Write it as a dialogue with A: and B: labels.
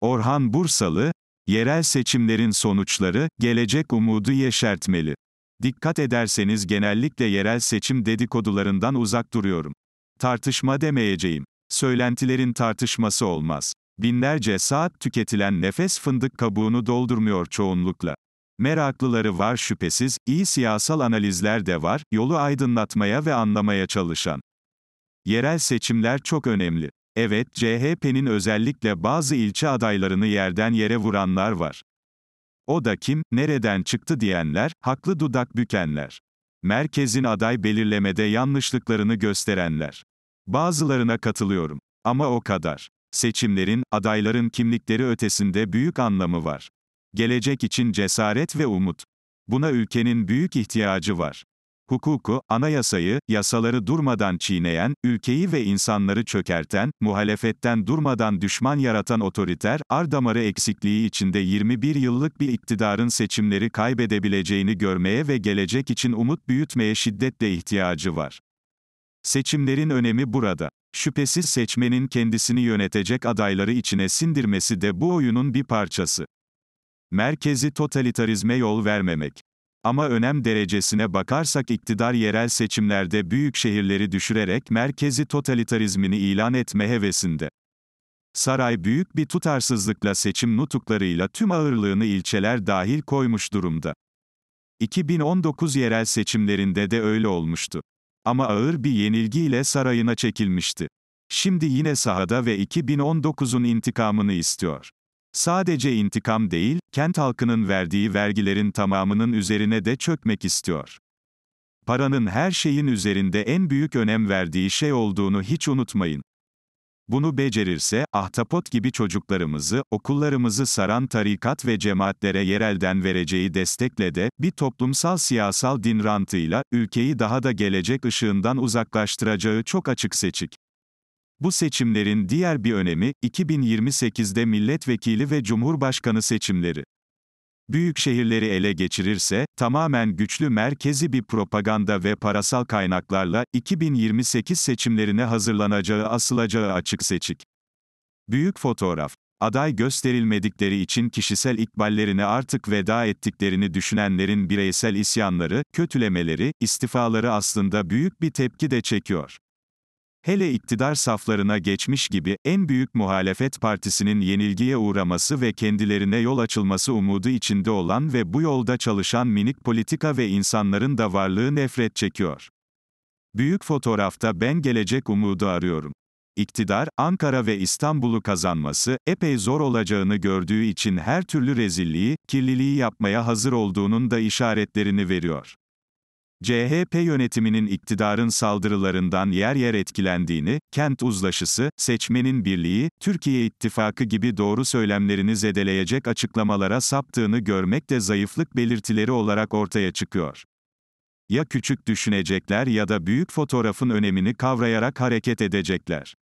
A: Orhan Bursalı, yerel seçimlerin sonuçları, gelecek umudu yeşertmeli. Dikkat ederseniz genellikle yerel seçim dedikodularından uzak duruyorum. Tartışma demeyeceğim. Söylentilerin tartışması olmaz. Binlerce saat tüketilen nefes fındık kabuğunu doldurmuyor çoğunlukla. Meraklıları var şüphesiz, iyi siyasal analizler de var, yolu aydınlatmaya ve anlamaya çalışan. Yerel seçimler çok önemli. Evet, CHP'nin özellikle bazı ilçe adaylarını yerden yere vuranlar var. O da kim, nereden çıktı diyenler, haklı dudak bükenler. Merkezin aday belirlemede yanlışlıklarını gösterenler. Bazılarına katılıyorum. Ama o kadar. Seçimlerin, adayların kimlikleri ötesinde büyük anlamı var. Gelecek için cesaret ve umut. Buna ülkenin büyük ihtiyacı var hukuku, anayasayı, yasaları durmadan çiğneyen, ülkeyi ve insanları çökerten, muhalefetten durmadan düşman yaratan otoriter, ardamarı eksikliği içinde 21 yıllık bir iktidarın seçimleri kaybedebileceğini görmeye ve gelecek için umut büyütmeye şiddetle ihtiyacı var. Seçimlerin önemi burada. Şüphesiz seçmenin kendisini yönetecek adayları içine sindirmesi de bu oyunun bir parçası. Merkezi totalitarizme yol vermemek ama önem derecesine bakarsak iktidar yerel seçimlerde büyük şehirleri düşürerek merkezi totalitarizmini ilan etme hevesinde. Saray büyük bir tutarsızlıkla seçim nutuklarıyla tüm ağırlığını ilçeler dahil koymuş durumda. 2019 yerel seçimlerinde de öyle olmuştu. Ama ağır bir yenilgiyle sarayına çekilmişti. Şimdi yine sahada ve 2019'un intikamını istiyor. Sadece intikam değil, kent halkının verdiği vergilerin tamamının üzerine de çökmek istiyor. Paranın her şeyin üzerinde en büyük önem verdiği şey olduğunu hiç unutmayın. Bunu becerirse, ahtapot gibi çocuklarımızı, okullarımızı saran tarikat ve cemaatlere yerelden vereceği destekle de, bir toplumsal siyasal din rantıyla, ülkeyi daha da gelecek ışığından uzaklaştıracağı çok açık seçik. Bu seçimlerin diğer bir önemi, 2028'de milletvekili ve cumhurbaşkanı seçimleri. Büyük şehirleri ele geçirirse, tamamen güçlü merkezi bir propaganda ve parasal kaynaklarla, 2028 seçimlerine hazırlanacağı asılacağı açık seçik. Büyük fotoğraf. Aday gösterilmedikleri için kişisel ikballerini artık veda ettiklerini düşünenlerin bireysel isyanları, kötülemeleri, istifaları aslında büyük bir tepki de çekiyor. Hele iktidar saflarına geçmiş gibi, en büyük muhalefet partisinin yenilgiye uğraması ve kendilerine yol açılması umudu içinde olan ve bu yolda çalışan minik politika ve insanların da varlığı nefret çekiyor. Büyük fotoğrafta ben gelecek umudu arıyorum. İktidar, Ankara ve İstanbul'u kazanması, epey zor olacağını gördüğü için her türlü rezilliği, kirliliği yapmaya hazır olduğunun da işaretlerini veriyor. CHP yönetiminin iktidarın saldırılarından yer yer etkilendiğini, kent uzlaşısı, seçmenin birliği, Türkiye ittifakı gibi doğru söylemlerini zedeleyecek açıklamalara saptığını görmek de zayıflık belirtileri olarak ortaya çıkıyor. Ya küçük düşünecekler ya da büyük fotoğrafın önemini kavrayarak hareket edecekler.